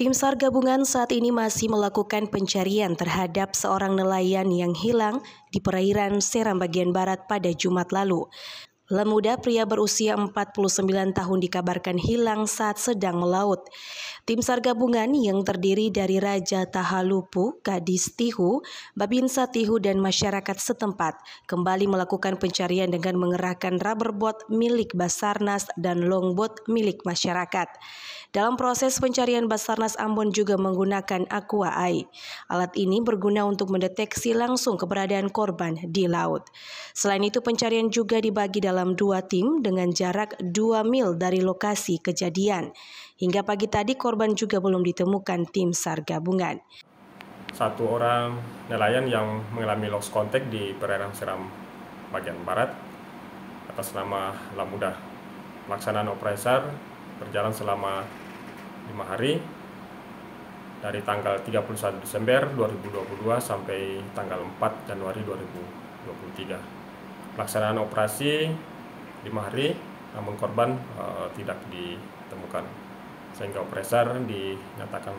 Tim SAR gabungan saat ini masih melakukan pencarian terhadap seorang nelayan yang hilang di perairan Seram bagian barat pada Jumat lalu. Lemuda pria berusia 49 tahun dikabarkan hilang saat sedang melaut. Tim SAR gabungan yang terdiri dari Raja Tahalupu, Kadis Tihu, Babinsa Tihu dan masyarakat setempat kembali melakukan pencarian dengan mengerahkan rubber boat milik Basarnas dan longboat milik masyarakat. Dalam proses pencarian Basarnas Ambon juga menggunakan Aqua Eye. Alat ini berguna untuk mendeteksi langsung keberadaan korban di laut. Selain itu pencarian juga dibagi dalam dalam dua tim dengan jarak dua mil dari lokasi kejadian. Hingga pagi tadi korban juga belum ditemukan tim SAR gabungan. Satu orang nelayan yang mengalami lost contact di perairan seram bagian barat atas nama Lamuda. Pelaksanaan operasi SAR berjalan selama lima hari dari tanggal 31 Desember 2022 sampai tanggal 4 Januari 2023 pelaksanaan operasi lima hari, namun korban e, tidak ditemukan. Sehingga operasar dinyatakan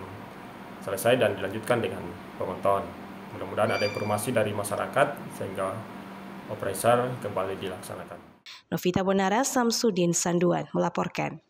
selesai dan dilanjutkan dengan pemotongan. Mudah-mudahan ada informasi dari masyarakat sehingga operasar kembali dilaksanakan. Novita Bonara, Samsudin Sanduan melaporkan.